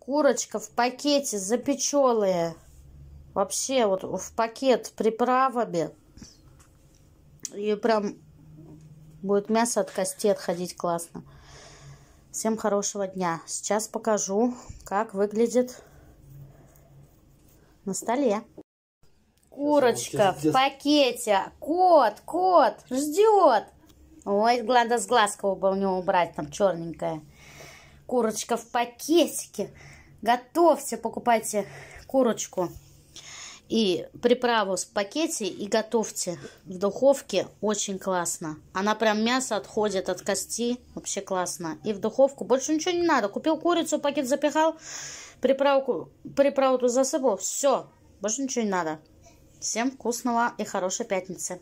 Курочка в пакете запечелая. Вообще вот в пакет с приправами. И прям будет мясо от кости отходить классно. Всем хорошего дня. Сейчас покажу, как выглядит на столе. Курочка в пакете. Кот, кот, ждет. Ой, глаза с глазка бы у него убрать, там черненькая. Курочка в пакетике. Готовьте, покупайте курочку и приправу в пакете и готовьте в духовке. Очень классно. Она прям мясо отходит от кости. Вообще классно. И в духовку. Больше ничего не надо. Купил курицу, пакет запихал, приправку, приправу тут засыпал. Все. Больше ничего не надо. Всем вкусного и хорошей пятницы.